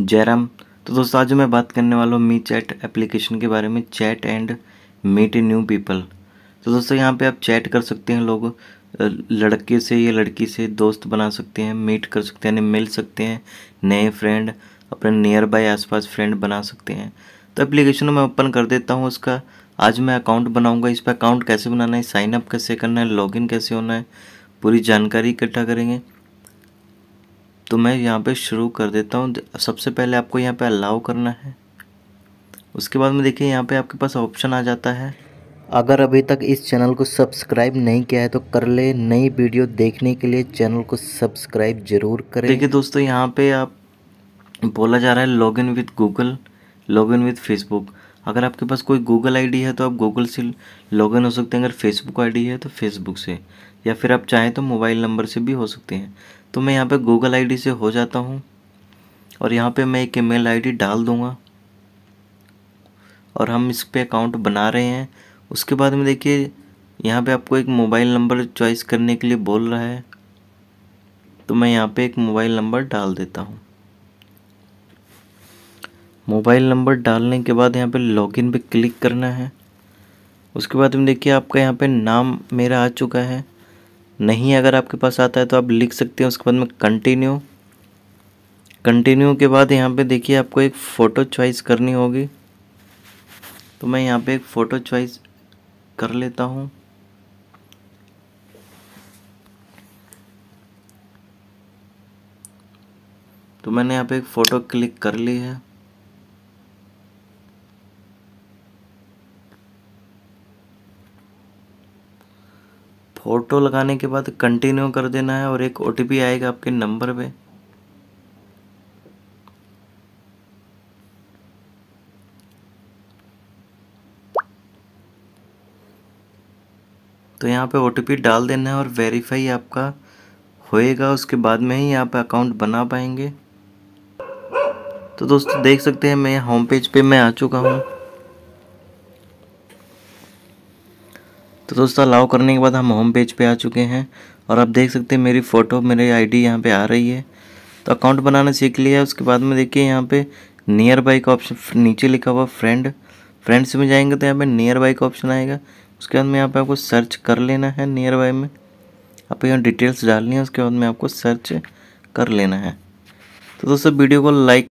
जयराम तो दोस्तों आज मैं बात करने वाला हूँ मी चैट एप्लीकेशन के बारे में chat and meet new people तो दोस्तों यहाँ पे आप चैट कर सकते हैं लोग लड़के से या लड़की से दोस्त बना सकते हैं मीट कर सकते हैं मिल सकते हैं नए फ्रेंड अपने नियर बाय आसपास फ्रेंड बना सकते हैं तो एप्लीकेशन मैं ओपन कर देता हूँ उसका आज मैं अकाउंट बनाऊँगा इस पर अकाउंट कैसे बनाना है साइनअप कैसे करना है लॉगिन कैसे होना है पूरी जानकारी इकट्ठा करेंगे तो मैं यहाँ पे शुरू कर देता हूँ सबसे पहले आपको यहाँ पे अलाउ करना है उसके बाद में देखिए यहाँ पे आपके पास ऑप्शन आ जाता है अगर अभी तक इस चैनल को सब्सक्राइब नहीं किया है तो कर ले नई वीडियो देखने के लिए चैनल को सब्सक्राइब जरूर करें देखिए दोस्तों यहाँ पे आप बोला जा रहा है log in with Google log in with Facebook अगर आपके पास कोई गूगल आईडी है तो आप गूगल से लॉग हो सकते हैं अगर फेसबुक आईडी है तो फेसबुक से या फिर आप चाहें तो मोबाइल नंबर से भी हो सकते हैं तो मैं यहाँ पे गूगल आईडी से हो जाता हूँ और यहाँ पे मैं एक ईमेल आईडी डाल दूँगा और हम इस पर अकाउंट बना रहे हैं उसके बाद में देखिए यहाँ पे आपको एक मोबाइल नंबर चॉइस करने के लिए बोल रहा है तो मैं यहाँ पे एक मोबाइल नंबर डाल देता हूँ मोबाइल नंबर डालने के बाद यहाँ पे लॉगिन पे क्लिक करना है उसके बाद में देखिए आपका यहाँ पे नाम मेरा आ चुका है नहीं अगर आपके पास आता है तो आप लिख सकते हैं उसके बाद में कंटिन्यू कंटिन्यू के बाद यहाँ पे देखिए आपको एक फ़ोटो चॉइस करनी होगी तो मैं यहाँ पे एक फ़ोटो चॉइस कर लेता हूँ तो मैंने यहाँ पे एक फ़ोटो क्लिक कर ली है फोटो लगाने के बाद कंटिन्यू कर देना है और एक ओ आएगा आपके नंबर पे तो यहाँ पे ओ डाल देना है और वेरीफाई आपका होएगा उसके बाद में ही आप अकाउंट बना पाएंगे तो दोस्तों देख सकते हैं मैं होम पेज पे मैं आ चुका हूँ तो दोस्तों अलाउ करने के बाद हम होम पेज पे आ चुके हैं और आप देख सकते हैं मेरी फ़ोटो मेरी आईडी यहाँ पर आ रही है तो अकाउंट बनाना सीख लिया उसके बाद में देखिए यहाँ पे नियर बाई का ऑप्शन नीचे लिखा हुआ फ्रेंड फ्रेंड्स में जाएंगे तो यहाँ पे नियर बाई का ऑप्शन आएगा उसके बाद में यहाँ पर आपको सर्च कर लेना है नियर बाई में आप यहाँ डिटेल्स डालनी है उसके बाद में आपको सर्च कर लेना है तो दोस्तों वीडियो को लाइक